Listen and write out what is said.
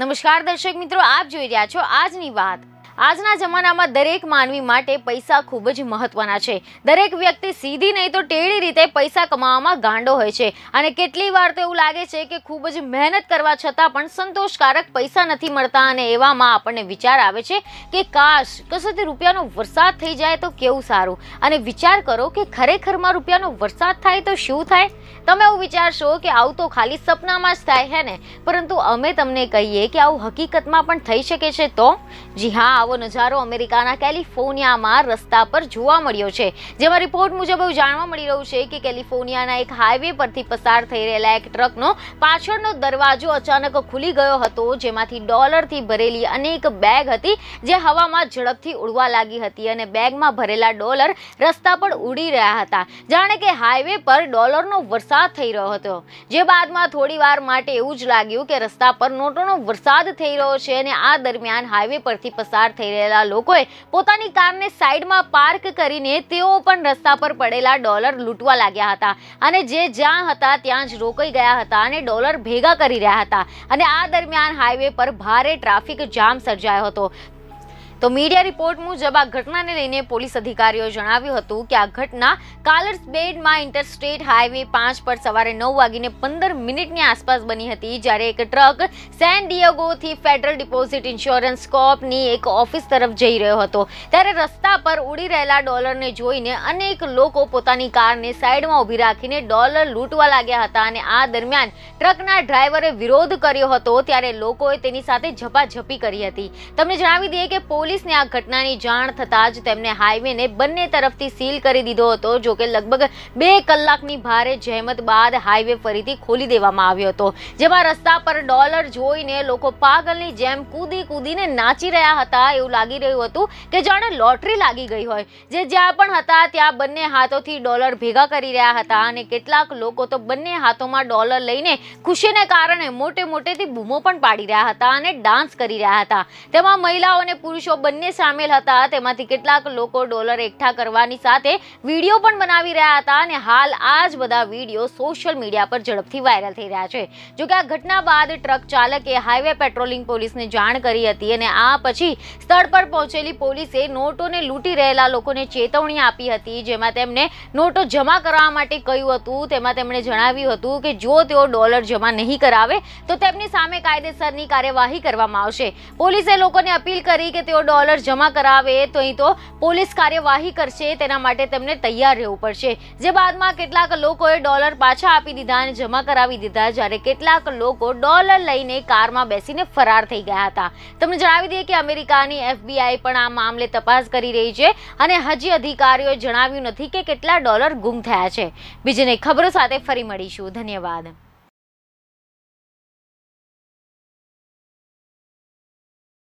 નમસ્કાર દર્શક મિત્રો આપ જોઈ રહ્યા છો આજની વાત આજના જમાનામાં દરેક માનવી માટે પૈસા ખૂબ જ મહત્વના છે દરેક વ્યક્તિ સીધી નહીં તો ટેળી રીતે પૈસા કમાવામાં ગાંડો હોય છે અને કેટલી વાર તો એવું લાગે છે કે ખૂબ જ મહેનત કરવા છતાં પણ સંતોષકારક પૈસા નથી મળતા અને એવામાં આપણને વિચાર આવે છે કે કાશ કસોથી રૂપિયાનો વરસાદ થઈ જાય તો કેવું સારું અને વિચાર કરો કે ખરેખરમાં રૂપિયાનો વરસાદ થાય તો શું થાય તમે એવું વિચારશો કે આવું તો ખાલી સપનામાં જ થાય હે ને પરંતુ અમે તમને કહીએ કે આવું હકીકતમાં પણ થઈ શકે છે તો જી હા આવો નજારો અમેરિકાના કેલિફોર્નિયામાં રસ્તા પર જોવા મળ્યો છે જેમાં રિપોર્ટ મુજબ એવું જાણવા મળી રહ્યું છે કે કેલિફોર્નિયાના એક હાઈવે પરથી પસાર થઈ રહેલા એક ટ્રકનો પાછળનો દરવાજો અચાનક ખુલી ગયો હતો જેમાંથી ડોલરથી ભરેલી અનેક બેગ હતી જે હવામાં ઝડપથી ઉડવા લાગી હતી અને બેગમાં ભરેલા ડોલર રસ્તા પર ઉડી રહ્યા હતા જાણે કે હાઈવે પર ડોલરનો વરસાદ થઈ રહ્યો હતો જે બાદમાં થોડી વાર માટે એવું જ લાગ્યું કે રસ્તા પર નોટોનો વરસાદ થઈ રહ્યો છે અને આ દરમિયાન હાઈવે પરથી પસાર थेलेला लोकोय પોતાની કારને સાઇડમાં પાર્ક કરીને તેઓ પણ રસ્તા પર પડેલા ડોલર લૂટવા લાગ્યા હતા અને જે જ્યાં હતા ત્યાં જ રોકઈ ગયા હતા અને ડોલર ભેગા કરી રહ્યા હતા અને આ दरम्यान હાઈવે પર ભારે ટ્રાફિક જામ સર્જાયો હતો તો મીડિયા રિપોર્ટ મુજબ ઘટનાને લઈને પોલીસ અધિકારીઓ જણાવ્યું હતું કે આ ઘટના કાલર્સબેડમાં ઇન્ટરસ્ટેટ હાઇવે 5 પર સવારે 9:15 મિનિટે આસપાસ બની હતી જ્યારે એક ટ્રક સેન ડિયેગો થી ફેડરલ ડિપોઝિટ ઇન્સ્યોરન્સ કોર્પ ની એક ઓફિસ તરફ જઈ રહ્યો હતો ત્યારે રસ્તા પર ઉડી રહેલા ડોલરને જોઈને અનેક લોકો પોતાની કારને સાઇડમાં ઉભી રાખીને ડોલર લૂંટવા લાગ્યા હતા અને આ દરમિયાન ટ્રકના ડ્રાઇવરે વિરોધ કર્યો હતો ત્યારે લોકોએ તેની સાથે ઝપાઝપી કરી હતી તમને જણાવી દઈએ કે પોલ જિસને આ ઘટનાની જાણ થતા જ તેમણે હાઈવેને બંને તરફથી સીલ કરી દીધો હતો જો કે લગભગ 2 કલાકની ભારે જહેમત બાદ હાઈવે ફરીથી ખોલી દેવામાં આવ્યો હતો જેમાં રસ્તા પર ડોલર જોઈને લોકો પાગલની જેમ કૂદી-કૂદીને નાચી રહ્યા હતા એવું લાગી રહ્યું હતું કે જાણે લોટરી લાગી ગઈ હોય જે જ્યાં પણ હતા ત્યાં બંને હાતોથી ડોલર ભેગા કરી રહ્યા હતા અને કેટલાક લોકો તો બંને હાતોમાં ડોલર લઈને ખુશીના કારણે મોટે મોટેથી બૂમો પણ પાડી રહ્યા હતા અને ડાન્સ કરી રહ્યા હતા તેમાં મહિલાઓ અને પુરુષો બંને સામેલ હતા તેમાંથી કેટલાક લોકો ડોલર એકઠા કરવાની સાથે વિડિયો પણ બનાવી રહ્યા હતા અને હાલ આજ બધ આ વિડિયો સોશિયલ મીડિયા પર ઝડપથી વાયરલ થઈ રહ્યા છે જો કે આ ઘટના બાદ ટ્રક ચાલકે હાઈવે પેટ્રોલિંગ પોલીસને જાણ કરી હતી અને આ પછી સ્થળ પર પહોંચેલી પોલીસે નોટોને लूટી રહેલા લોકોને ચેતવણી આપી હતી જેમાં તેમણે નોટો જમા કરાવવા માટે કહ્યું હતું તેમાં તેમણે જણાવ્યું હતું કે જો તેઓ ડોલર જમા નહીં કરાવે તો તેમની સામે કાયદેસરની કાર્યવાહી કરવામાં આવશે પોલીસે લોકોને અપીલ કરી કે ડોલર જમા કરાવે તો એ તો પોલીસ કાર્યવાહી કરશે તેના માટે તમને તૈયાર રહેવું પડશે જે બાદમાં કેટલાક લોકોએ ડોલર પાછા આપી દીધા અને જમા કરાવી દીધા જ્યારે કેટલાક લોકો ડોલર લઈને કારમાં બેસીને ફરાર થઈ ગયા હતા તમને જણાવી દઈએ કે અમેરિકાની FBI પણ આ મામલે તપાસ કરી રહી છે અને હજી અધિકારીઓ જણાવ્યું નથી કે કેટલા ડોલર ગુમ થયા છે બીજી ને ખબરો સાથે ફરી મળીશું ધન્યવાદ